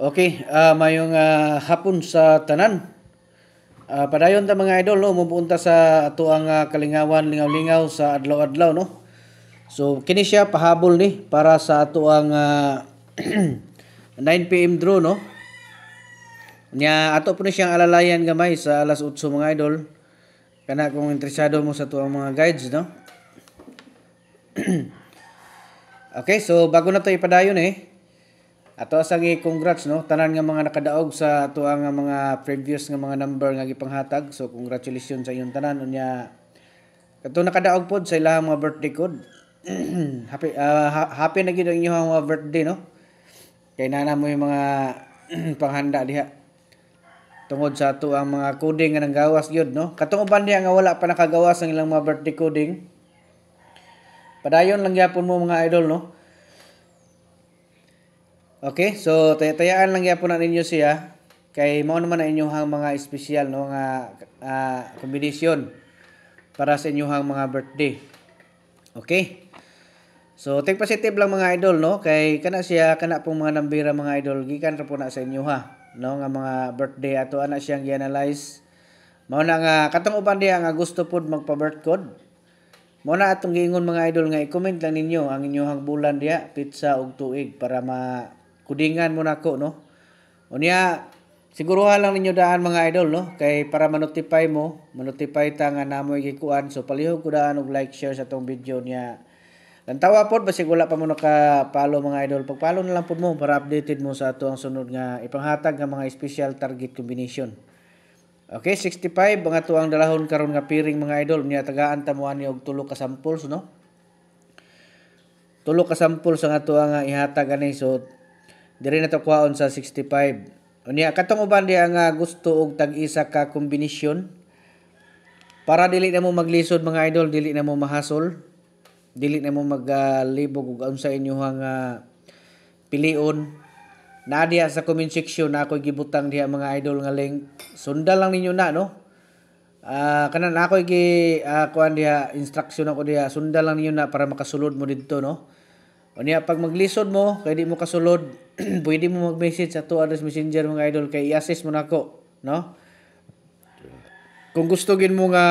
Okay, uh, mayong uh, hapon sa tanan. Uh, padayon ta mga idol, no, mupunta sa ato uh, kalingawan lingaw-lingaw sa adlaw-adlaw, no. So kini siya pahabol ni para sa ato uh, 9 PM draw, no. Nya ato po ni siyang alalayan gamay sa alas 8 mga idol. Kana kung interesado mo sa ato mga guides, no. okay, so bago na to ipadayon eh Ato sa congrats no tanan nga mga nakadaog sa tuang nga mga previous nga mga number nga gipanghatag. So congratulations sa inyong tanan unya Kato nakadaog pod sa ilang mga birthday code. happy uh, ha- happy na gid ang inyong mga birthday no. Kay nana mo yung mga panghanda diha. Tungod sa ato ang mga coding nga nanggawas gyud no. Katong uban diha nga wala pa nakagawas ang ilang mga birthday coding. Padayon lang gyapon mo mga idol no. Okay, so tayaan lang yapon na ninyo siya kay mao naman ang inyong mga special no nga uh, kombinasyon para sa inyong mga birthday. Okay? So take positive lang mga idol no kay kana siya kana pong mga nambira mga idol gikan ra po na sa inyo ha no nga mga birthday ato ana siyang i-analyze. Mao na nga katong uban diha nga gusto pud magpa-birth code. Mao na atong giingon mga idol nga i-comment lang ninyo ang inyong bulan diha, pizza ug tuig para ma kudingan mo nako no unya Siguruha lang ninyo daan mga idol no kay para manotify mo, manotify ta nga namoy gikuan. So palihog ko daan og like, share sa tong video niya. Lantawa pod basig wala pa mo naka-follow mga idol. Pag-follow na lang pod mo para updated mo sa ato ang sunod nga ipanghatag nga mga special target combination. Okay, 65 mga tuang ang dalahon karon nga piring mga idol. Niya tagaan ta mo ani og tulo ka samples no. Tulo ka samples nga ato ang ihatag ani so Diri na to kuhaon sa 65. Unya katong uban di ang gusto og tag-isa ka kombinasyon para dili na mo maglisod mga idol, dili na mo mahasol. Dili na mo maglibog og unsa inyong uh, pilion. Na sa comment section na ako gibutang diha mga idol nga link. Sunda lang ninyo na no. Uh, kanan ako gi uh, ah, kuan diha instruction ako diha sunda lang niyo na para makasulod mo didto no o niya, pag maglisod mo, kay di mo kasulod, pwede mo mag-message sa 2 others messenger mga idol kay i-assist mo nako, no? Kung gusto gin mo nga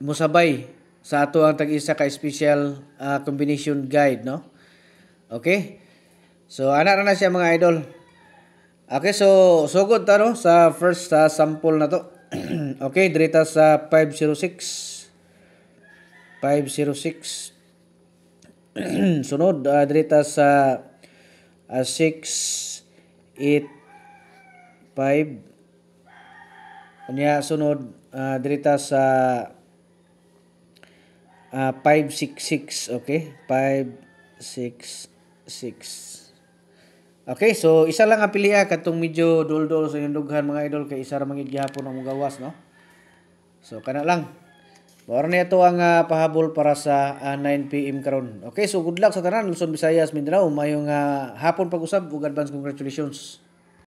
musabay sa ato ang tag-isa ka special uh, combination guide, no? Okay? So ana ra na siya mga idol. Okay, so sugod so ta no sa first uh, sample na to. okay, direta sa 506 506 sunod uh, ah, direta sa uh, 6 8 5 unya sunod uh, ah, direta sa uh, ah, 566 okay 566 Okay, so isa lang ang piliya katong medyo dol-dol sa inyong dughan mga idol kay isa ra man gihapon ang gawas no. So kana lang. Mao na ito ang uh, pahabol para sa uh, 9 PM karon. Okay, so good luck sa tanan Luzon, Visayas, Mindanao. Mayong uh, hapon pag-usab ug advance congratulations.